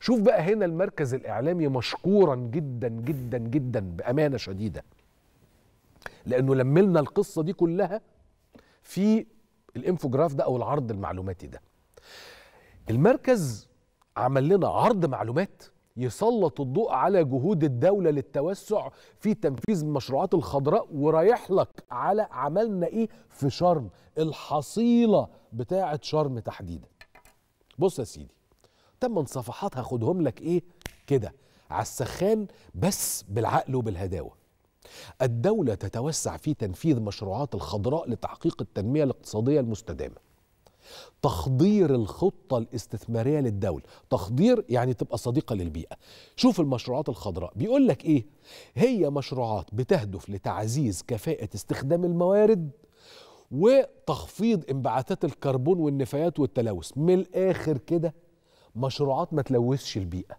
شوف بقى هنا المركز الإعلامي مشكورا جدا جدا جدا بأمانة شديدة لأنه لملنا القصة دي كلها في الانفوجراف ده أو العرض المعلوماتي ده المركز عمل لنا عرض معلومات يسلط الضوء على جهود الدولة للتوسع في تنفيذ المشروعات الخضراء ورايح لك على عملنا ايه في شرم الحصيلة بتاعة شرم تحديدا بص يا سيدي تمن صفحات هاخدهم لك ايه كده على السخان بس بالعقل وبالهداوه الدوله تتوسع في تنفيذ مشروعات الخضراء لتحقيق التنميه الاقتصاديه المستدامه تخضير الخطة الاستثمارية للدولة تخضير يعني تبقى صديقة للبيئة شوف المشروعات الخضراء بيقول لك إيه هي مشروعات بتهدف لتعزيز كفاءة استخدام الموارد وتخفيض انبعاثات الكربون والنفايات والتلوث من الآخر كده مشروعات ما تلوثش البيئه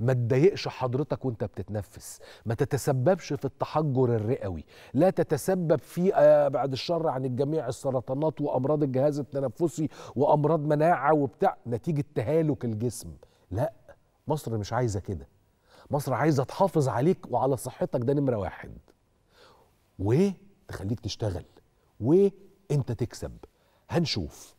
ما تضايقش حضرتك وانت بتتنفس ما تتسببش في التحجر الرئوي لا تتسبب في آه، بعد الشر عن الجميع السرطانات وامراض الجهاز التنفسي وامراض مناعه وبتاع نتيجه تهالك الجسم لا مصر مش عايزه كده مصر عايزه تحافظ عليك وعلى صحتك ده نمره واحد وتخليك تشتغل وانت تكسب هنشوف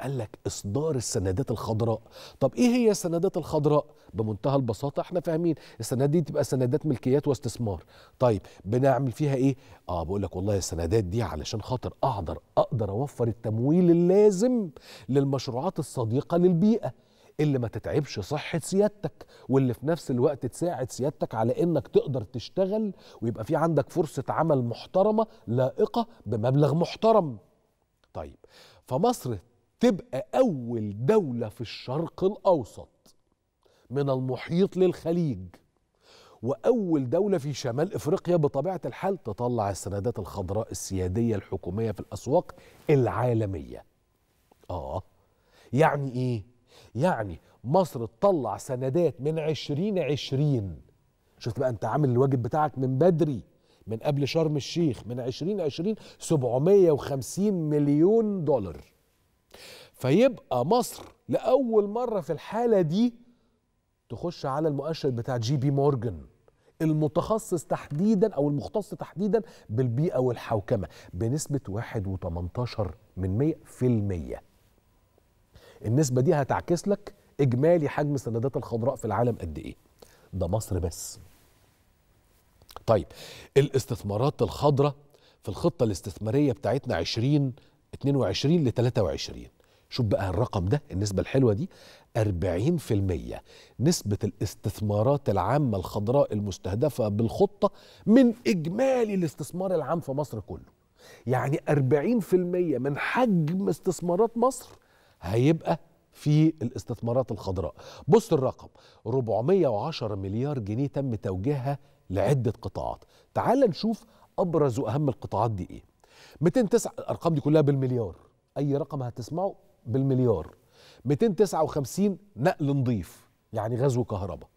قال لك اصدار السندات الخضراء طب ايه هي السندات الخضراء بمنتهى البساطه احنا فاهمين السندات دي تبقى سندات ملكيات واستثمار طيب بنعمل فيها ايه اه بقول لك والله السندات دي علشان خاطر اقدر اقدر اوفر التمويل اللازم للمشروعات الصديقه للبيئه اللي ما تتعبش صحة سيادتك واللي في نفس الوقت تساعد سيادتك على انك تقدر تشتغل ويبقى في عندك فرصة عمل محترمة لائقة بمبلغ محترم طيب فمصر تبقى أول دولة في الشرق الأوسط من المحيط للخليج وأول دولة في شمال إفريقيا بطبيعة الحال تطلع السندات الخضراء السيادية الحكومية في الأسواق العالمية آه يعني إيه؟ يعني مصر تطلع سندات من عشرين عشرين شفت بقى أنت عامل الواجب بتاعك من بدري من قبل شرم الشيخ من عشرين عشرين سبعمية وخمسين مليون دولار فيبقى مصر لاول مره في الحاله دي تخش على المؤشر بتاع جي بي مورجن المتخصص تحديدا او المختص تحديدا بالبيئه والحوكمه بنسبه 1.18 من 100 في المية النسبه دي هتعكس لك اجمالي حجم السندات الخضراء في العالم قد ايه ده مصر بس طيب الاستثمارات الخضراء في الخطه الاستثماريه بتاعتنا 20 22 ل 23 شوف بقى الرقم ده النسبة الحلوة دي 40% نسبة الاستثمارات العامة الخضراء المستهدفة بالخطة من إجمالي الاستثمار العام في مصر كله يعني 40% من حجم استثمارات مصر هيبقى في الاستثمارات الخضراء بص الرقم 410 مليار جنيه تم توجيهها لعدة قطاعات تعال نشوف أبرز وأهم القطاعات دي إيه 209 الأرقام دي كلها بالمليار أي رقم هتسمعه بالمليار 259 نقل نظيف يعني غزو كهرباء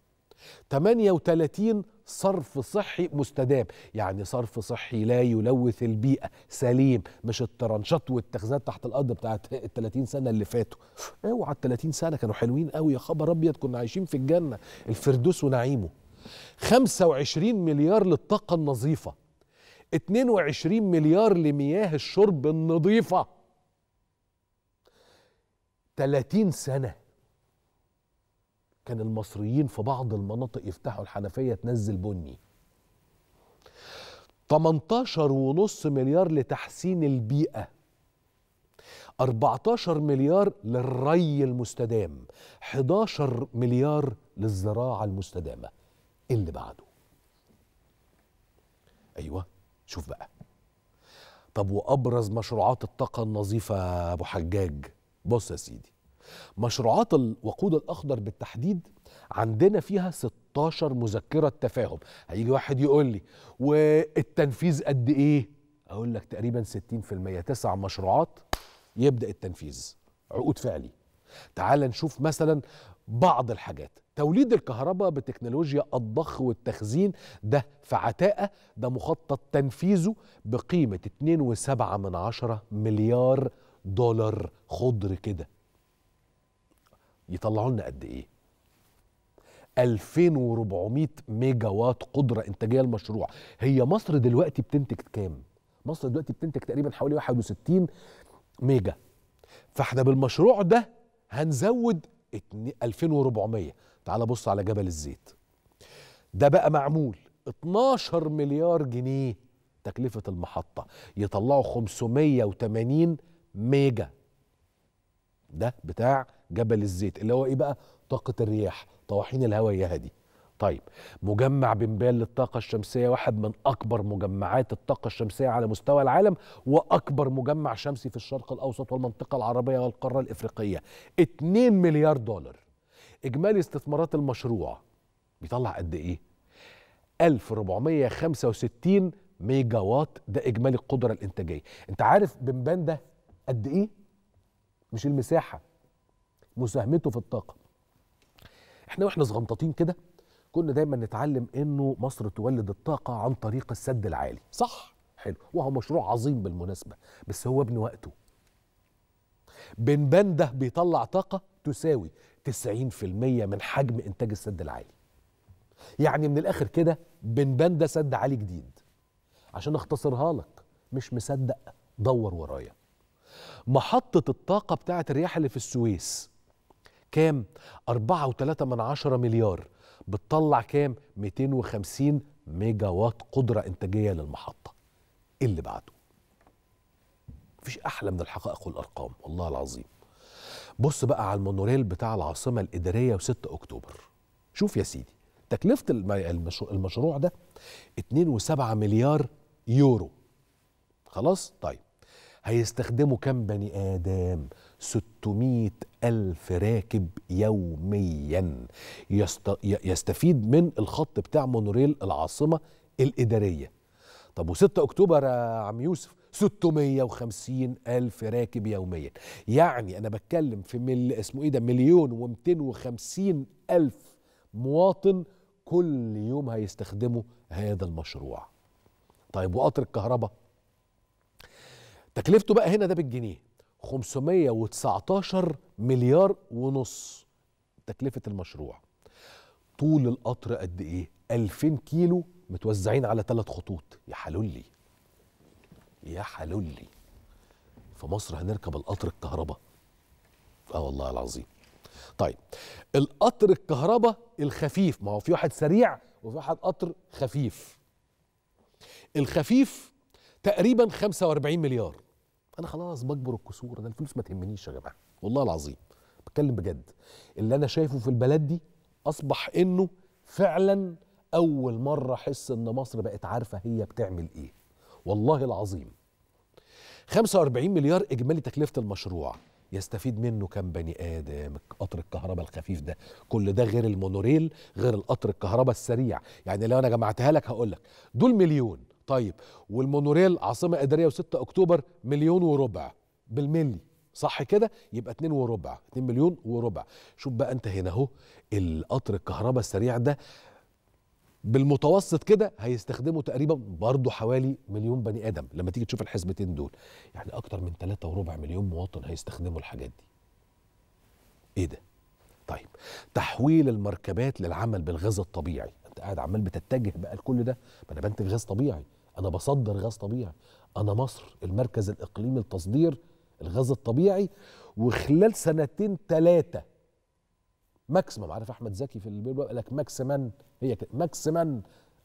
38 صرف صحي مستدام يعني صرف صحي لا يلوث البيئة سليم مش الترنشات والتخزات تحت الأرض بتاعت ال 30 سنة اللي فاتوا اوعى ال 30 سنة كانوا حلوين قوي يا خبر أبيض كنا عايشين في الجنة الفردوس ونعيمه 25 مليار للطاقة النظيفة 22 مليار لمياه الشرب النظيفة 30 سنة كان المصريين في بعض المناطق يفتحوا الحنفية تنزل بني 18 ونص مليار لتحسين البيئة 14 مليار للري المستدام 11 مليار للزراعة المستدامة اللي بعده أيوة شوف بقى طب وأبرز مشروعات الطاقة النظيفة أبو حجاج بص يا سيدي مشروعات الوقود الاخضر بالتحديد عندنا فيها 16 مذكره تفاهم هيجي واحد يقول لي والتنفيذ قد ايه اقول لك تقريبا 60% تسع مشروعات يبدا التنفيذ عقود فعلي تعال نشوف مثلا بعض الحاجات توليد الكهرباء بتكنولوجيا الضخ والتخزين ده في عتاقة ده مخطط تنفيذه بقيمة 2.7 مليار دولار خضر كده يطلعوا لنا قد ايه 2400 ميجا وات قدره انتاجيه للمشروع هي مصر دلوقتي بتنتج كام مصر دلوقتي بتنتج تقريبا حوالي 61 ميجا فاحنا بالمشروع ده هنزود 2400 تعال بص على جبل الزيت ده بقى معمول 12 مليار جنيه تكلفة المحطة يطلعوا 580 ميجا ده بتاع جبل الزيت اللي هو ايه بقى طاقة الرياح طواحين يا هدي طيب مجمع بنبال للطاقة الشمسية واحد من أكبر مجمعات الطاقة الشمسية على مستوى العالم وأكبر مجمع شمسي في الشرق الأوسط والمنطقة العربية والقارة الإفريقية 2 مليار دولار إجمالي استثمارات المشروع بيطلع قد إيه؟ 1465 ميجا وات ده إجمالي القدرة الإنتاجية أنت عارف بنبان ده قد ايه مش المساحه مساهمته في الطاقه احنا واحنا صغنططين كده كنا دايما نتعلم انه مصر تولد الطاقه عن طريق السد العالي صح حلو وهو مشروع عظيم بالمناسبه بس هو ابن وقته بنبان ده بيطلع طاقه تساوي 90% من حجم انتاج السد العالي يعني من الاخر كده بنبان ده سد عالي جديد عشان اختصرها لك مش مصدق دور ورايا محطة الطاقة بتاعة الرياح اللي في السويس كام؟ 4.3 من عشرة مليار بتطلع كام؟ 250 ميجا وات قدرة إنتاجية للمحطة إيه اللي بعده مفيش أحلى من الحقائق والأرقام والله العظيم بص بقى على المونوريل بتاع العاصمة الإدارية و6 أكتوبر شوف يا سيدي تكلفة المشروع ده 2.7 مليار يورو خلاص طيب هيستخدموا كم بني آدم 600 ألف راكب يوميا يست... يستفيد من الخط بتاع مونوريل العاصمة الإدارية طب و6 أكتوبر يا عم يوسف 650 ألف راكب يوميا يعني أنا بتكلم في مل... اسمه إيه ده مليون و250 ألف مواطن كل يوم هيستخدموا هذا المشروع طيب وقطر الكهرباء تكلفته بقى هنا ده بالجنيه 519 مليار ونص تكلفة المشروع طول القطر قد ايه 2000 كيلو متوزعين على ثلاث خطوط يا حلولي يا حلولي في مصر هنركب القطر الكهرباء اه والله العظيم طيب القطر الكهرباء الخفيف ما هو في واحد سريع وفي واحد قطر خفيف الخفيف تقريبا 45 مليار انا خلاص بكبر الكسور انا الفلوس ما تهمنيش يا جماعه والله العظيم بتكلم بجد اللي انا شايفه في البلد دي اصبح انه فعلا اول مره احس ان مصر بقت عارفه هي بتعمل ايه والله العظيم 45 مليار اجمالي تكلفه المشروع يستفيد منه كم بني ادم قطر الكهرباء الخفيف ده كل ده غير المونوريل غير القطر الكهرباء السريع يعني لو انا جمعتها لك هقول لك دول مليون طيب والمونوريل عاصمه اداريه و6 اكتوبر مليون وربع بالملي صح كده يبقى 2 وربع 2 مليون وربع شوف بقى انت هنا اهو القطر الكهرباء السريع ده بالمتوسط كده هيستخدمه تقريبا برضه حوالي مليون بني ادم لما تيجي تشوف الحسبتين دول يعني اكتر من 3 وربع مليون مواطن هيستخدموا الحاجات دي ايه ده طيب تحويل المركبات للعمل بالغاز الطبيعي انت قاعد عمال بتتجه بقى لكل ده ما انا بنتج غاز طبيعي انا بصدر غاز طبيعي انا مصر المركز الاقليمي لتصدير الغاز الطبيعي وخلال سنتين ثلاثه ماكسيمم عارف احمد زكي في البيبل قال لك ماكسيمان هي كده ماكسيمان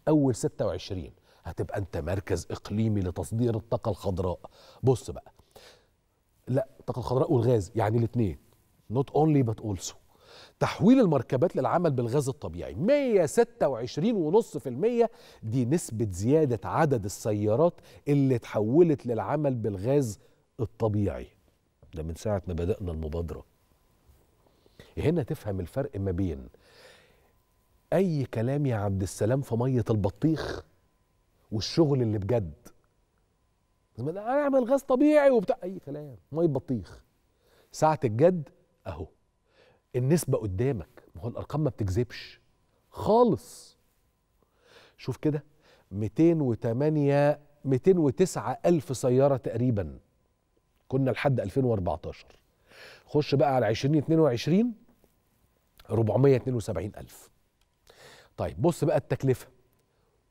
اول 26 هتبقى انت مركز اقليمي لتصدير الطاقه الخضراء بص بقى لا الطاقه الخضراء والغاز يعني الاثنين نوت اونلي بت اولسو تحويل المركبات للعمل بالغاز الطبيعي 126.5% دي نسبة زيادة عدد السيارات اللي تحولت للعمل بالغاز الطبيعي ده من ساعة ما بدأنا المبادرة هنا تفهم الفرق ما بين أي كلام يا عبد السلام في مية البطيخ والشغل اللي بجد أعمل غاز طبيعي وبتاع أي كلام مية بطيخ ساعة الجد أهو النسبة قدامك ما هو الأرقام ما بتكذبش خالص شوف كده 208 209 ألف سيارة تقريبا كنا لحد 2014 خش بقى على 2022 472 ألف طيب بص بقى التكلفة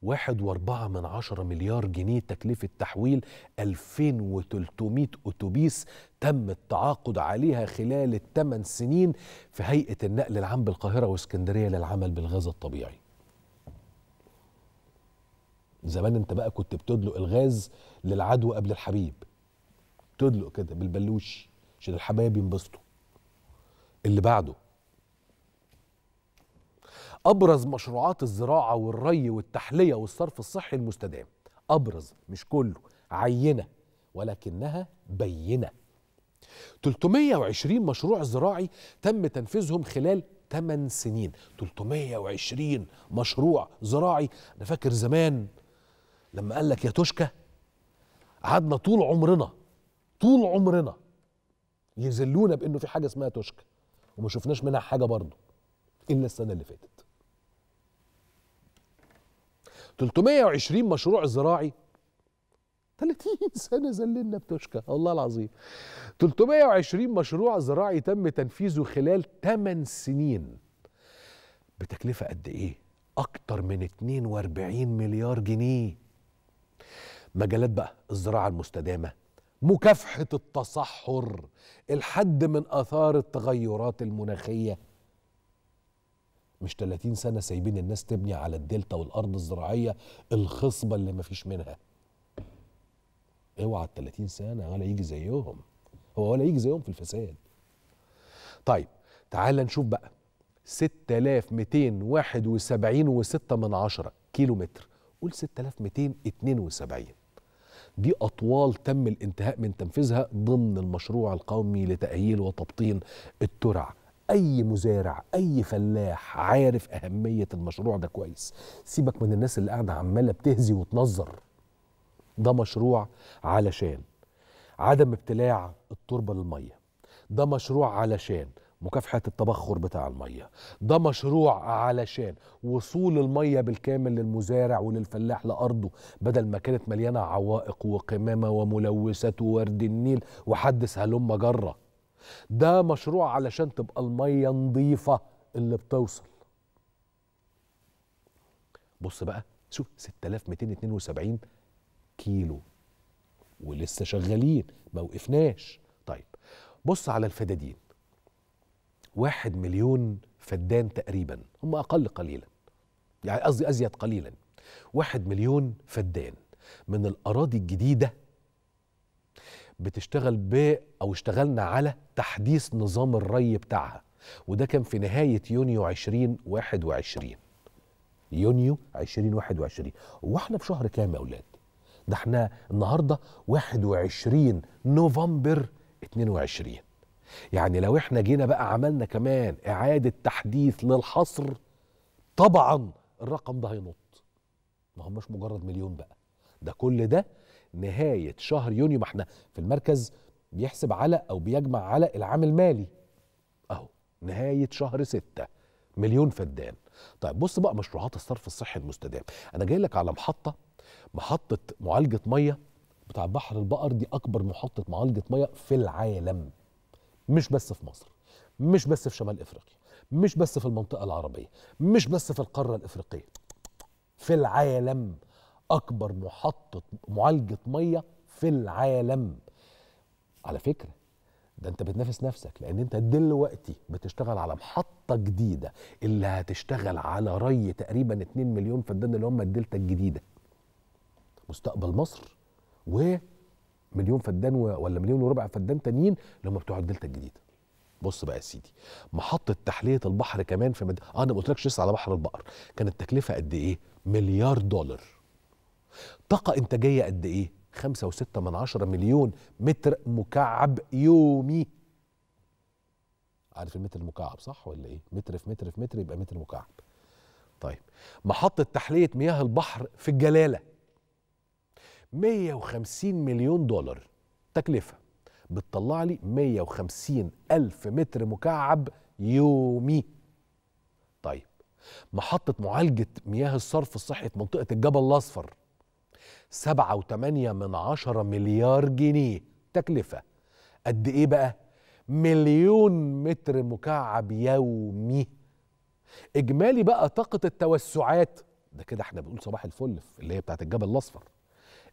واحد واربعة من عشرة مليار جنيه تكلفة تحويل 2300 أتوبيس تم التعاقد عليها خلال الثمان سنين في هيئة النقل العام بالقاهرة واسكندرية للعمل بالغاز الطبيعي زمان انت بقى كنت بتدلق الغاز للعدو قبل الحبيب تدلق كده بالبلوش عشان الحبايب ينبسطوا اللي بعده أبرز مشروعات الزراعة والري والتحلية والصرف الصحي المستدام أبرز مش كله عينة ولكنها بينة 320 مشروع زراعي تم تنفيذهم خلال 8 سنين 320 مشروع زراعي أنا فاكر زمان لما قال لك يا توشكا قعدنا طول عمرنا طول عمرنا يذلونا بانه في حاجه اسمها توشكا وما شفناش منها حاجه برضه الا السنه اللي فاتت 320 مشروع زراعي 30 سنة زللنا بتوشكا الله العظيم 320 مشروع زراعي تم تنفيذه خلال 8 سنين بتكلفة قد إيه؟ أكتر من 42 مليار جنيه مجالات بقى الزراعة المستدامة مكافحة التصحر الحد من آثار التغيرات المناخية مش 30 سنه سايبين الناس تبني على الدلتا والارض الزراعيه الخصبه اللي ما فيش منها اوعى ال 30 سنه ولا يجي زيهم هو ولا يجي زيهم في الفساد طيب تعال نشوف بقى 6271 و6 من عشرة كيلو متر قول 6272 دي أطوال تم الانتهاء من تنفيذها ضمن المشروع القومي لتأهيل وتبطين الترع اي مزارع اي فلاح عارف اهميه المشروع ده كويس سيبك من الناس اللي قاعده عماله بتهزي وتنظر ده مشروع علشان عدم ابتلاع التربه للميه ده مشروع علشان مكافحة التبخر بتاع المية ده مشروع علشان وصول المية بالكامل للمزارع وللفلاح لأرضه بدل ما كانت مليانة عوائق وقمامة وملوثات وورد النيل وحدث هلم جرة ده مشروع علشان تبقى المية نظيفة اللي بتوصل بص بقى شوف 6272 كيلو ولسه شغالين ما وقفناش طيب بص على الفدادين واحد مليون فدان تقريبا هم أقل قليلا يعني قصدي أزيد قليلا واحد مليون فدان من الأراضي الجديدة بتشتغل ب او اشتغلنا على تحديث نظام الري بتاعها وده كان في نهايه يونيو 2021 يونيو 2021 واحنا في شهر كام يا اولاد ده احنا النهارده 21 نوفمبر 22 يعني لو احنا جينا بقى عملنا كمان اعاده تحديث للحصر طبعا الرقم ده هينط ما هماش مجرد مليون بقى ده كل ده نهايه شهر يونيو ما احنا في المركز بيحسب على او بيجمع على العام المالي اهو نهايه شهر ستة مليون فدان طيب بص بقى مشروعات الصرف الصحي المستدام انا جاي لك على محطه محطه معالجه ميه بتاع بحر البقر دي اكبر محطه معالجه ميه في العالم مش بس في مصر مش بس في شمال افريقيا مش بس في المنطقه العربيه مش بس في القاره الافريقيه في العالم اكبر محطه معالجه ميه في العالم على فكره ده انت بتنافس نفسك لان انت دلوقتي بتشتغل على محطه جديده اللي هتشتغل على ري تقريبا 2 مليون فدان اللي هم الدلتا الجديده مستقبل مصر ومليون فدان ولا مليون وربع فدان تانيين اللي هم بتوع الدلتا الجديده بص بقى يا سيدي محطه تحليه البحر كمان في مد... آه، انا ما قلتلكش لسه على بحر البقر كانت تكلفه قد ايه مليار دولار طاقة إنتاجية قد إيه؟ 5.6 من عشرة مليون متر مكعب يومي عارف المتر المكعب صح ولا إيه؟ متر في متر في متر يبقى متر مكعب طيب محطة تحلية مياه البحر في الجلالة 150 مليون دولار تكلفة بتطلع لي 150 ألف متر مكعب يومي طيب محطة معالجة مياه الصرف الصحي في منطقة الجبل الأصفر 7.8 من عشرة مليار جنيه تكلفة قد إيه بقى؟ مليون متر مكعب يومي إجمالي بقى طاقة التوسعات ده كده احنا بنقول صباح الفل اللي هي بتاعت الجبل الأصفر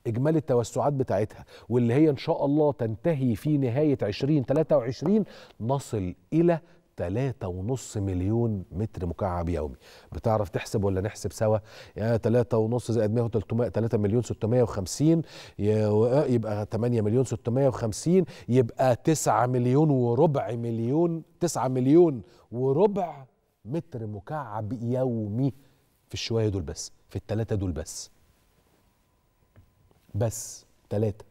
إجمالي التوسعات بتاعتها واللي هي إن شاء الله تنتهي في نهاية 2023 نصل إلى تلاتة ونص مليون متر مكعب يومي بتعرف تحسب ولا نحسب سوا يعني تلاتة ونص زائد مية وتلتمائة 3 مليون وخمسين يبقى 8 مليون 650 يبقى 9 مليون وربع مليون 9 مليون وربع متر مكعب يومي في الشوية دول بس في التلاتة دول بس بس تلاتة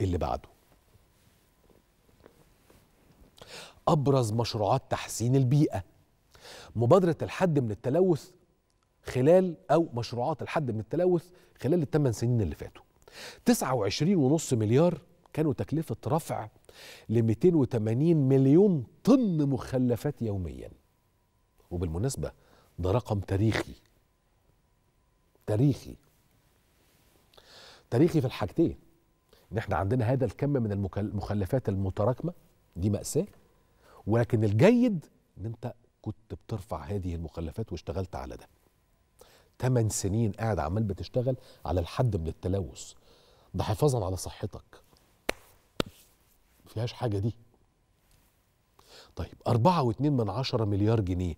اللي بعده أبرز مشروعات تحسين البيئة مبادرة الحد من التلوث خلال أو مشروعات الحد من التلوث خلال الثمان سنين اللي فاتوا 29.5 مليار كانوا تكلفة رفع ل 280 مليون طن مخلفات يوميا وبالمناسبة ده رقم تاريخي تاريخي تاريخي في الحاجتين ان احنا عندنا هذا الكم من المخلفات المتراكمه دي ماساه ولكن الجيد ان انت كنت بترفع هذه المخلفات واشتغلت على ده ثمان سنين قاعد عمال بتشتغل على الحد من التلوث ده حفاظا على صحتك فيهاش حاجة دي طيب أربعة واتنين من عشرة مليار جنيه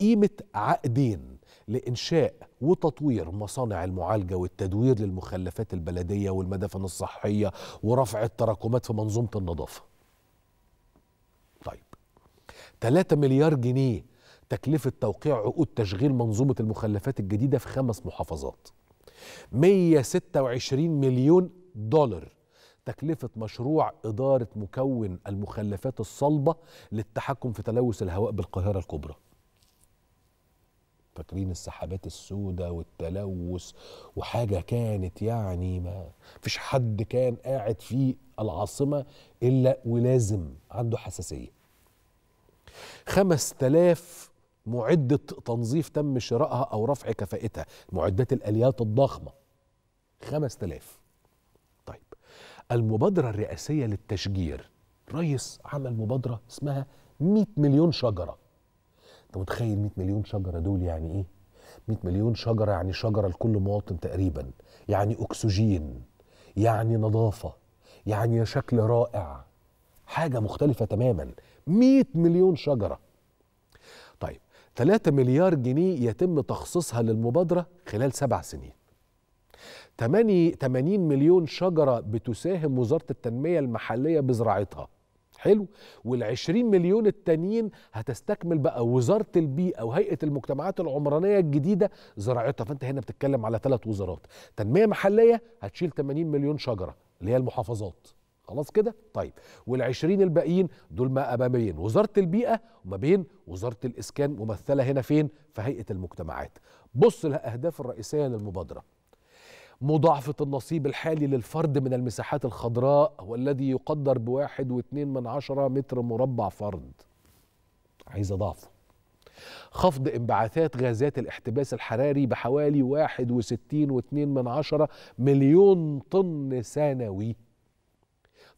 قيمة عقدين لإنشاء وتطوير مصانع المعالجة والتدوير للمخلفات البلدية والمدافن الصحية ورفع التراكمات في منظومة النظافة 3 مليار جنيه تكلفة توقيع عقود تشغيل منظومة المخلفات الجديدة في خمس محافظات 126 مليون دولار تكلفة مشروع إدارة مكون المخلفات الصلبة للتحكم في تلوث الهواء بالقاهرة الكبرى فاكرين السحابات السوداء والتلوث وحاجة كانت يعني ما فيش حد كان قاعد في العاصمة إلا ولازم عنده حساسية 5000 معدة تنظيف تم شرائها أو رفع كفائتها معدات الآليات الضخمة 5000 طيب المبادرة الرئاسية للتشجير رئيس عمل مبادرة اسمها 100 مليون شجرة أنت متخيل 100 مليون شجرة دول يعني إيه؟ 100 مليون شجرة يعني شجرة لكل مواطن تقريبا يعني أكسجين يعني نظافة يعني شكل رائع حاجة مختلفة تماما 100 مليون شجرة طيب 3 مليار جنيه يتم تخصيصها للمبادرة خلال سبع سنين 80 مليون شجرة بتساهم وزارة التنمية المحلية بزراعتها حلو وال20 مليون التانيين هتستكمل بقى وزاره البيئه وهيئه المجتمعات العمرانيه الجديده زراعتها فانت هنا بتتكلم على ثلاث وزارات تنميه محليه هتشيل 80 مليون شجره اللي هي المحافظات خلاص كده طيب وال20 الباقيين دول ما ما بين وزاره البيئه وما بين وزاره الاسكان ممثله هنا فين في هيئه المجتمعات بص الاهداف الرئيسيه للمبادره مضاعفة النصيب الحالي للفرد من المساحات الخضراء والذي يقدر بواحد واثنين من عشرة متر مربع فرد عايز أضعفه خفض انبعاثات غازات الاحتباس الحراري بحوالي 61.2 من عشرة مليون طن سنوي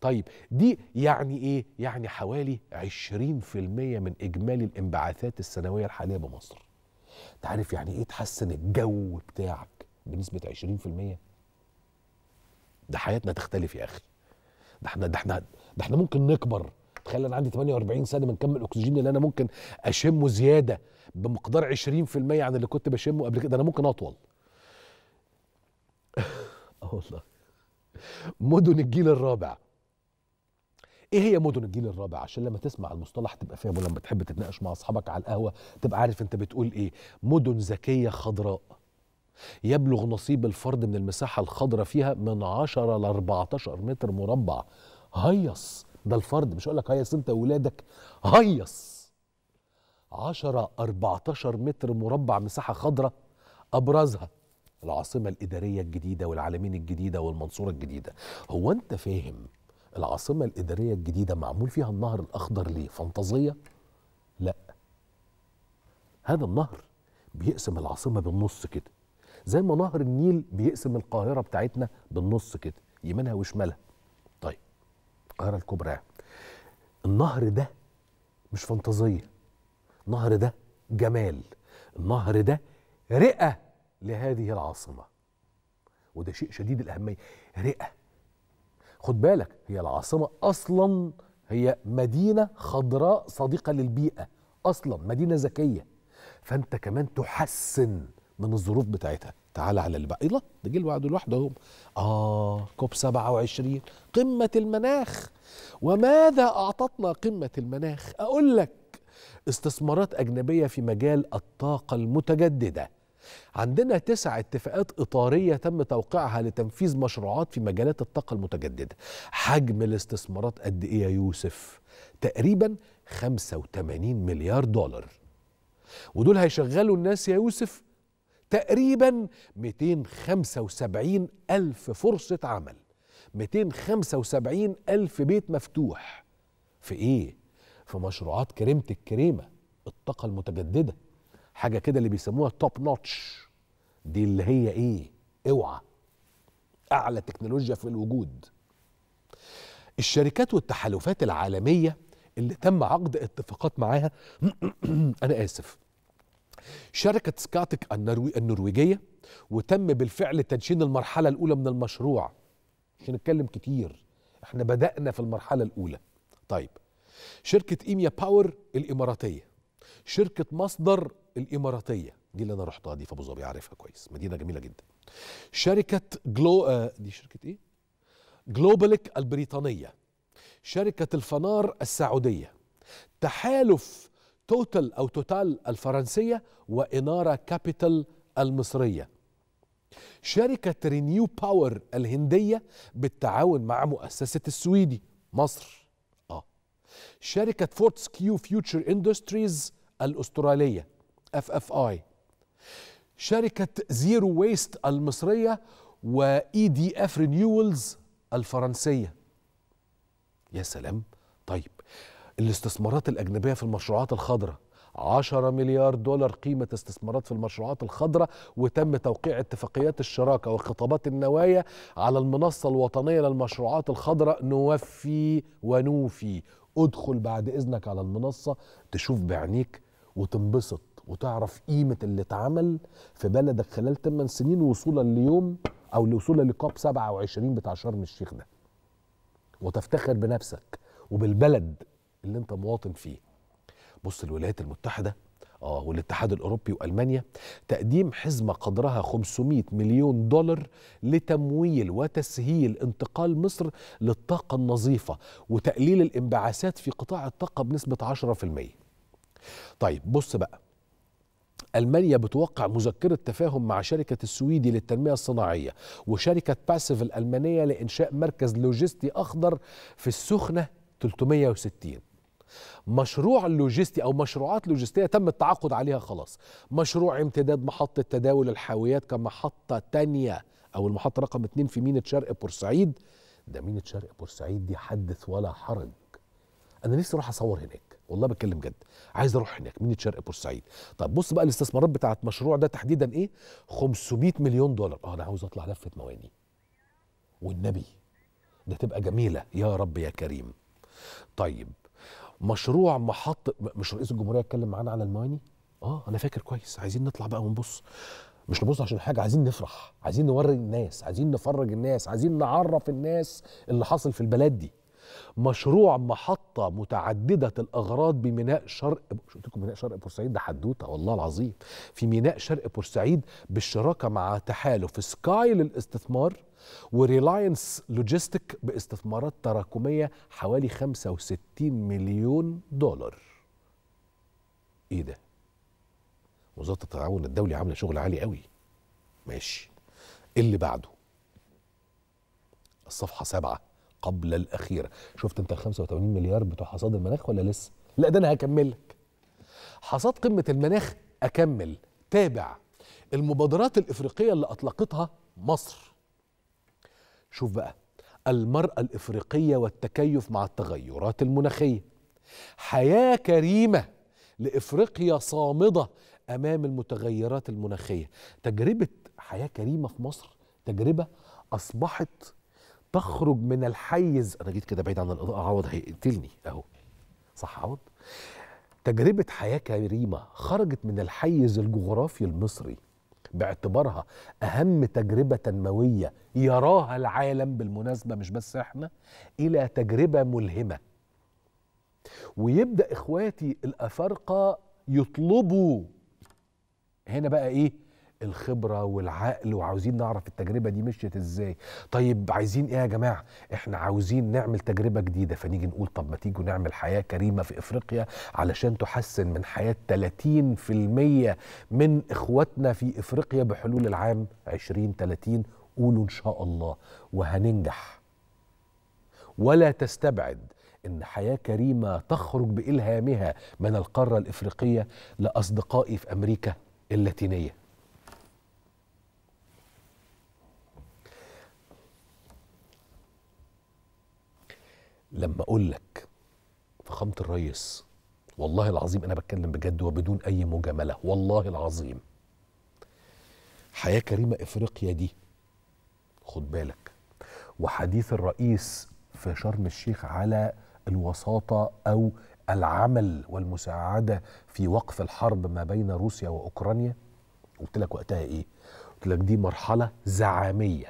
طيب دي يعني ايه؟ يعني حوالي 20% من اجمالي الانبعاثات السنويه الحاليه بمصر. تعرف يعني ايه تحسن الجو بتاعك بنسبه 20%؟ ده حياتنا تختلف يا اخي. ده احنا ده احنا ده احنا ممكن نكبر تخيل انا عندي 48 سنه من كم الاكسجين اللي انا ممكن اشمه زياده بمقدار 20% عن اللي كنت بشمه قبل كده انا ممكن اطول اه والله مدن الجيل الرابع ايه هي مدن الجيل الرابع عشان لما تسمع المصطلح تبقى فاهم ولما تحب تتناقش مع اصحابك على القهوه تبقى عارف انت بتقول ايه مدن ذكيه خضراء يبلغ نصيب الفرد من المساحه الخضراء فيها من 10 ل 14 متر مربع هيص ده الفرد مش اقول لك هيص انت وولادك هيص 10 14 متر مربع مساحه خضراء ابرزها العاصمه الاداريه الجديده والعالمين الجديده والمنصوره الجديده هو انت فاهم العاصمه الاداريه الجديده معمول فيها النهر الاخضر ليه فانتظيه لا هذا النهر بيقسم العاصمه بالنص كده زي ما نهر النيل بيقسم القاهره بتاعتنا بالنص كده يمينها وشمالها طيب القاهره الكبرى النهر ده مش فانتازيه النهر ده جمال النهر ده رئه لهذه العاصمه وده شيء شديد الاهميه رئه خد بالك هي العاصمة أصلا هي مدينة خضراء صديقة للبيئة أصلا مدينة ذكية فأنت كمان تحسن من الظروف بتاعتها تعال على اللي بقى يلا ده جه الوعد لوحده اهو اه كوب 27 قمه المناخ وماذا اعطتنا قمه المناخ اقول لك استثمارات اجنبيه في مجال الطاقه المتجدده عندنا تسع اتفاقات إطارية تم توقيعها لتنفيذ مشروعات في مجالات الطاقة المتجددة حجم الاستثمارات قد إيه يا يوسف؟ تقريبا 85 مليار دولار ودول هيشغلوا الناس يا يوسف تقريبا 275 ألف فرصة عمل 275 ألف بيت مفتوح في إيه؟ في مشروعات كريمة الكريمة الطاقة المتجددة حاجه كده اللي بيسموها توب نوتش دي اللي هي ايه اوعى اعلى تكنولوجيا في الوجود الشركات والتحالفات العالميه اللي تم عقد اتفاقات معاها انا اسف شركه سكاتك النرويجيه وتم بالفعل تدشين المرحله الاولى من المشروع مش هنتكلم كتير احنا بدانا في المرحله الاولى طيب شركه ايميا باور الاماراتيه شركه مصدر الاماراتيه دي اللي انا رحتها دي في ابو ظبي عارفها كويس مدينه جميله جدا شركه جلو آه دي شركه ايه جلوبالك البريطانيه شركه الفنار السعوديه تحالف توتال او توتال الفرنسيه واناره كابيتال المصريه شركه رينيو باور الهنديه بالتعاون مع مؤسسه السويدي مصر اه شركه فورتس كيو فيوتشر اندستريز الاستراليه اف اف اي شركة زيرو ويست المصرية وإي دي إف رينيولز الفرنسية يا سلام طيب الاستثمارات الأجنبية في المشروعات الخضراء 10 مليار دولار قيمة استثمارات في المشروعات الخضراء وتم توقيع اتفاقيات الشراكة وخطابات النوايا على المنصة الوطنية للمشروعات الخضراء نوفي ونوفي ادخل بعد إذنك على المنصة تشوف بعينيك وتنبسط وتعرف قيمه اللي اتعمل في بلدك خلال 8 سنين وصولا ليوم او لوصولا لكوب 27 بتاع شرم الشيخ ده وتفتخر بنفسك وبالبلد اللي انت مواطن فيه بص الولايات المتحده اه والاتحاد الاوروبي والمانيا تقديم حزمه قدرها 500 مليون دولار لتمويل وتسهيل انتقال مصر للطاقه النظيفه وتقليل الانبعاثات في قطاع الطاقه بنسبه 10%. طيب بص بقى ألمانيا بتوقع مذكرة تفاهم مع شركة السويدي للتنمية الصناعية وشركة باسف الألمانية لإنشاء مركز لوجستي أخضر في السخنة 360 مشروع اللوجستي أو مشروعات لوجستية تم التعاقد عليها خلاص مشروع امتداد محطة تداول الحاويات كمحطة تانية أو المحطة رقم 2 في مينة شرق بورسعيد ده مينة شرق بورسعيد دي حدث ولا حرج أنا نفسي أروح أصور هناك والله بتكلم جد عايز اروح هناك من شرق بورسعيد طب بص بقى الاستثمارات بتاعه المشروع ده تحديدا ايه 500 مليون دولار اه انا عاوز اطلع لفه مواني والنبي ده تبقى جميله يا رب يا كريم طيب مشروع محط مش رئيس الجمهوريه اتكلم معانا على المواني اه انا فاكر كويس عايزين نطلع بقى ونبص مش نبص عشان حاجه عايزين نفرح عايزين نوري الناس عايزين نفرج الناس عايزين نعرف الناس اللي حاصل في البلد دي مشروع محط خطة متعدده الاغراض بميناء شرق مش قلت لكم ميناء شرق بورسعيد ده حدوته والله العظيم في ميناء شرق بورسعيد بالشراكه مع تحالف سكاي للاستثمار وريلاينس لوجيستيك باستثمارات تراكميه حوالي 65 مليون دولار. ايه ده؟ وزاره التعاون الدولي عامله شغل عالي قوي. ماشي. اللي بعده الصفحه سبعه قبل الاخيره شفت انت 85 مليار بتوع حصاد المناخ ولا لسه لا ده انا هكملك حصاد قمه المناخ اكمل تابع المبادرات الافريقيه اللي اطلقتها مصر شوف بقى المراه الافريقيه والتكيف مع التغيرات المناخيه حياه كريمه لافريقيا صامده امام المتغيرات المناخيه تجربه حياه كريمه في مصر تجربه اصبحت تخرج من الحيز انا جيت كده بعيد عن الاضاءه عوض هيقتلني اهو صح عوض تجربه حياه كريمه خرجت من الحيز الجغرافي المصري باعتبارها اهم تجربه تنمويه يراها العالم بالمناسبه مش بس احنا الى تجربه ملهمه ويبدا اخواتي الافارقه يطلبوا هنا بقى ايه الخبره والعقل وعاوزين نعرف التجربه دي مشيت ازاي طيب عايزين ايه يا جماعه احنا عاوزين نعمل تجربه جديده فنيجي نقول طب ما تيجوا نعمل حياه كريمه في افريقيا علشان تحسن من حياه 30% من اخواتنا في افريقيا بحلول العام 2030 قولوا ان شاء الله وهننجح ولا تستبعد ان حياه كريمه تخرج بالهامها من القاره الافريقيه لاصدقائي في امريكا اللاتينيه لما اقول لك فخامه الريس والله العظيم انا بتكلم بجد وبدون اي مجامله والله العظيم حياه كريمه افريقيا دي خد بالك وحديث الرئيس في شرم الشيخ على الوساطه او العمل والمساعده في وقف الحرب ما بين روسيا واوكرانيا قلت لك وقتها ايه قلت لك دي مرحله زعاميه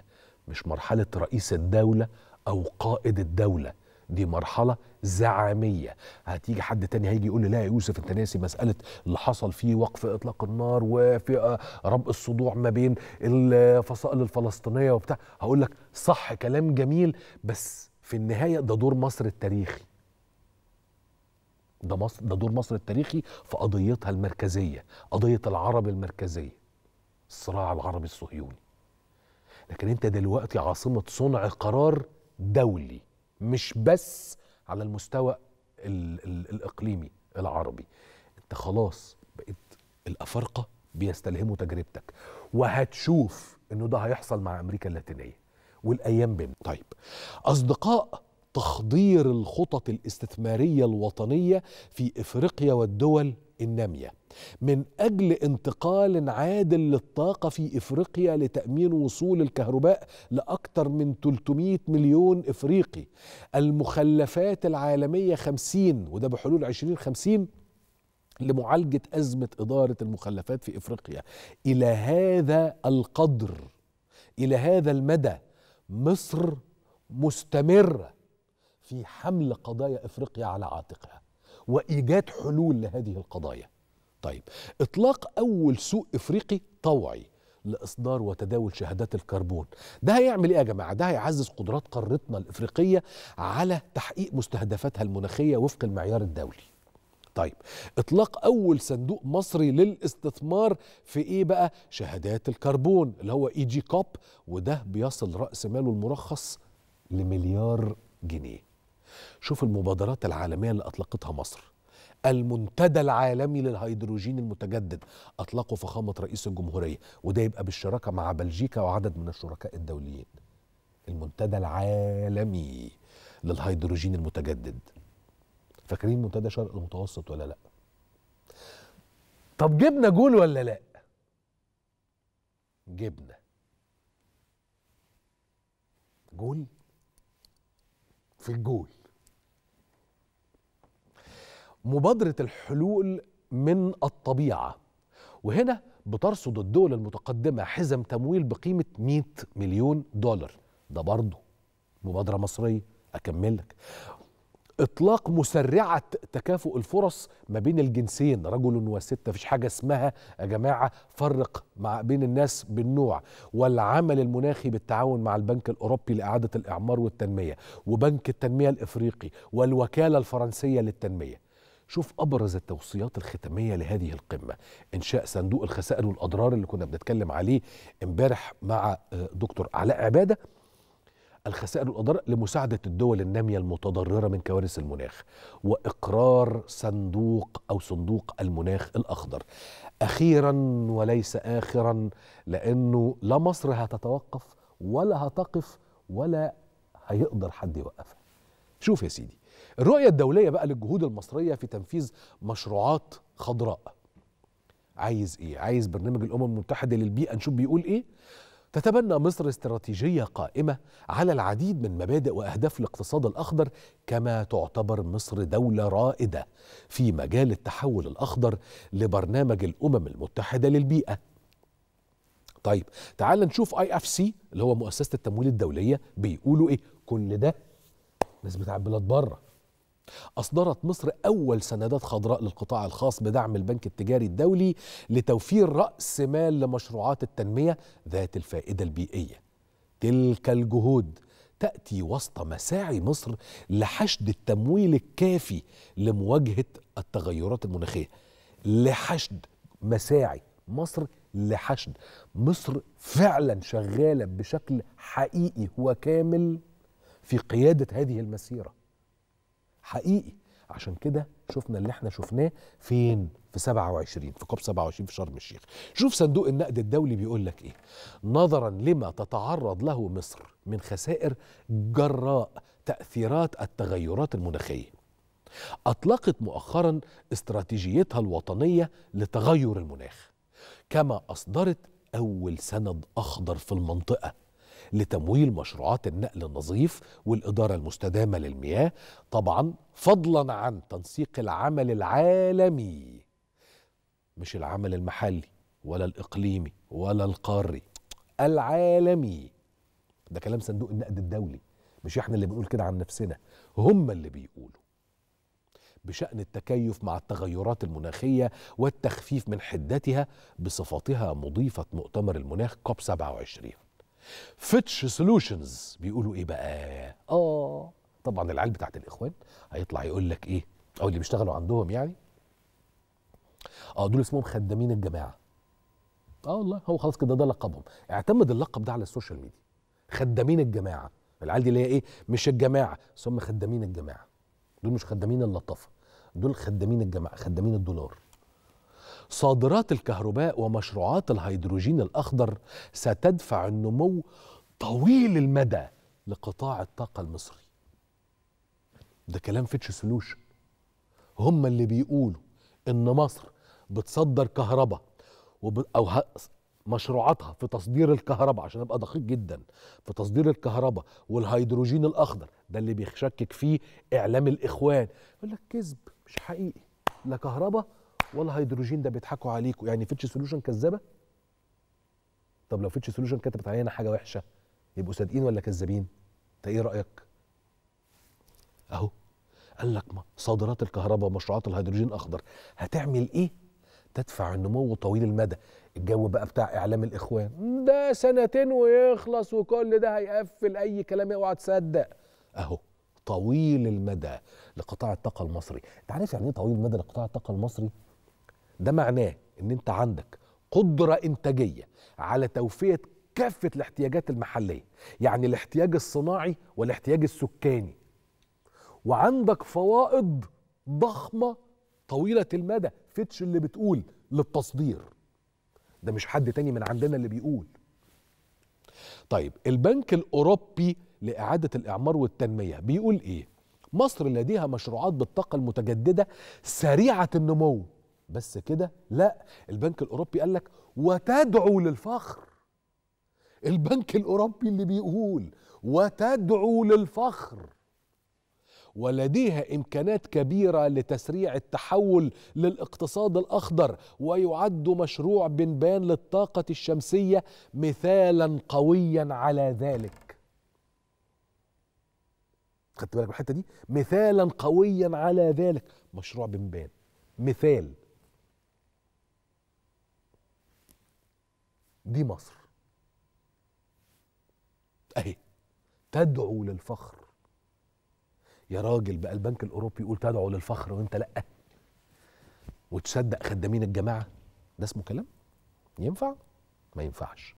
مش مرحله رئيس الدوله او قائد الدوله دي مرحله زعاميه هتيجي حد تاني هيجي يقول لي لا يا يوسف انت ناسي مساله اللي حصل فيه وقف اطلاق النار وفي ربط الصدوع ما بين الفصائل الفلسطينيه وبتاع هقول لك صح كلام جميل بس في النهايه ده دور مصر التاريخي ده مصر ده دور مصر التاريخي في قضيتها المركزيه قضيه العرب المركزيه الصراع العربي الصهيوني لكن انت دلوقتي عاصمه صنع قرار دولي مش بس على المستوى الـ الـ الاقليمي العربي انت خلاص بقيت الافارقه بيستلهموا تجربتك وهتشوف انه ده هيحصل مع امريكا اللاتينيه والايام بين طيب اصدقاء تخضير الخطط الاستثماريه الوطنيه في افريقيا والدول النامية من أجل انتقال عادل للطاقة في إفريقيا لتأمين وصول الكهرباء لأكثر من 300 مليون إفريقي المخلفات العالمية 50 وده بحلول 2050 لمعالجة أزمة إدارة المخلفات في إفريقيا إلى هذا القدر إلى هذا المدى مصر مستمرة في حمل قضايا إفريقيا على عاتقها وايجاد حلول لهذه القضايا. طيب اطلاق اول سوق افريقي طوعي لاصدار وتداول شهادات الكربون ده هيعمل ايه يا جماعه ده هيعزز قدرات قارتنا الافريقيه على تحقيق مستهدفاتها المناخيه وفق المعيار الدولي طيب اطلاق اول صندوق مصري للاستثمار في ايه بقى شهادات الكربون اللي هو اي جي كوب وده بيصل راس ماله المرخص لمليار جنيه شوف المبادرات العالمية اللي أطلقتها مصر المنتدى العالمي للهيدروجين المتجدد أطلقه فخامة رئيس الجمهورية وده يبقى بالشراكة مع بلجيكا وعدد من الشركاء الدوليين المنتدى العالمي للهيدروجين المتجدد فاكرين منتدى شرق المتوسط ولا لا طب جبنا جول ولا لا جبنا جول في الجول مبادرة الحلول من الطبيعة وهنا بترصد الدول المتقدمة حزم تمويل بقيمة 100 مليون دولار ده برضه مبادرة مصرية أكمل لك اطلاق مسرعه تكافؤ الفرص ما بين الجنسين رجل وستة مفيش حاجه اسمها يا جماعه فرق مع بين الناس بالنوع والعمل المناخي بالتعاون مع البنك الاوروبي لاعاده الاعمار والتنميه وبنك التنميه الافريقي والوكاله الفرنسيه للتنميه شوف أبرز التوصيات الختامية لهذه القمة إنشاء صندوق الخسائر والأضرار اللي كنا بنتكلم عليه امبارح مع آه، دكتور علاء عبادة الخسائر والأضرار لمساعدة الدول النامية المتضررة من كوارث المناخ وإقرار صندوق أو صندوق المناخ الأخضر أخيرا وليس آخرا لأنه لا مصر هتتوقف ولا هتقف ولا هيقدر حد يوقفها شوف يا سيدي الرؤية الدولية بقى للجهود المصرية في تنفيذ مشروعات خضراء عايز ايه عايز برنامج الامم المتحده للبيئه نشوف بيقول ايه تتبنى مصر استراتيجيه قائمه على العديد من مبادئ واهداف الاقتصاد الاخضر كما تعتبر مصر دوله رائده في مجال التحول الاخضر لبرنامج الامم المتحده للبيئه طيب تعال نشوف اي اف سي اللي هو مؤسسه التمويل الدوليه بيقولوا ايه كل ده ناس بتاع بلاد بره أصدرت مصر أول سندات خضراء للقطاع الخاص بدعم البنك التجاري الدولي لتوفير رأس مال لمشروعات التنمية ذات الفائدة البيئية تلك الجهود تأتي وسط مساعي مصر لحشد التمويل الكافي لمواجهة التغيرات المناخية لحشد مساعي مصر لحشد مصر فعلا شغالة بشكل حقيقي وكامل في قيادة هذه المسيرة حقيقي عشان كده شفنا اللي احنا شفناه فين في 27 في كوب 27 في شرم الشيخ شوف صندوق النقد الدولي بيقول لك ايه نظرا لما تتعرض له مصر من خسائر جراء تاثيرات التغيرات المناخيه اطلقت مؤخرا استراتيجيتها الوطنيه لتغير المناخ كما اصدرت اول سند اخضر في المنطقه لتمويل مشروعات النقل النظيف والإدارة المستدامة للمياه طبعا فضلا عن تنسيق العمل العالمي مش العمل المحلي ولا الإقليمي ولا القاري العالمي ده كلام صندوق النقد الدولي مش احنا اللي بنقول كده عن نفسنا هم اللي بيقولوا بشأن التكيف مع التغيرات المناخية والتخفيف من حدتها بصفتها مضيفة مؤتمر المناخ كوب 27 فيتش سولوشنز بيقولوا ايه بقى اه طبعا العيال بتاعت الاخوان هيطلع يقول لك ايه او اللي بيشتغلوا عندهم يعني اه دول اسمهم خدامين الجماعه اه والله هو خلاص كده ده لقبهم اعتمد اللقب ده على السوشيال ميديا خدامين الجماعه العيال دي اللي هي ايه مش الجماعه ثم خدامين الجماعه دول مش خدامين اللطافه دول خدامين الجماعه خدامين الدولار صادرات الكهرباء ومشروعات الهيدروجين الأخضر ستدفع النمو طويل المدى لقطاع الطاقة المصري ده كلام فيتش سولوشن هم اللي بيقولوا إن مصر بتصدر كهرباء وب... أو ه... مشروعاتها في تصدير الكهرباء عشان ابقى دقيق جدا في تصدير الكهرباء والهيدروجين الاخضر ده اللي بيشكك فيه اعلام الاخوان يقول لك كذب مش حقيقي لا كهرباء والهيدروجين ده بيضحكوا عليكم يعني فيتش سولوشن كذابه طب لو فيتش سولوشن كتبت علينا حاجه وحشه يبقوا صادقين ولا كذابين انت ايه رايك اهو قال لك صادرات الكهرباء ومشروعات الهيدروجين اخضر هتعمل ايه تدفع النمو طويل المدى الجو بقى بتاع اعلام الاخوان ده سنتين ويخلص وكل ده هيقفل اي كلام اوعى تصدق اهو طويل المدى لقطاع الطاقه المصري انت عارف يعني ايه طويل المدى لقطاع الطاقه المصري ده معناه ان انت عندك قدره انتاجيه على توفيه كافه الاحتياجات المحليه يعني الاحتياج الصناعي والاحتياج السكاني وعندك فوائض ضخمه طويله المدى فيتش اللي بتقول للتصدير ده مش حد تاني من عندنا اللي بيقول طيب البنك الاوروبي لاعاده الاعمار والتنميه بيقول ايه مصر لديها مشروعات بالطاقه المتجدده سريعه النمو بس كده لا البنك الاوروبي قال لك وتدعو للفخر البنك الاوروبي اللي بيقول وتدعو للفخر ولديها امكانات كبيره لتسريع التحول للاقتصاد الاخضر ويعد مشروع بنبان للطاقه الشمسيه مثالا قويا على ذلك خدت بالك من الحته دي مثالا قويا على ذلك مشروع بنبان مثال دي مصر اهي تدعو للفخر يا راجل بقى البنك الاوروبي يقول تدعو للفخر وانت لا وتصدق خدامين الجماعه ده اسمه كلام ينفع ما ينفعش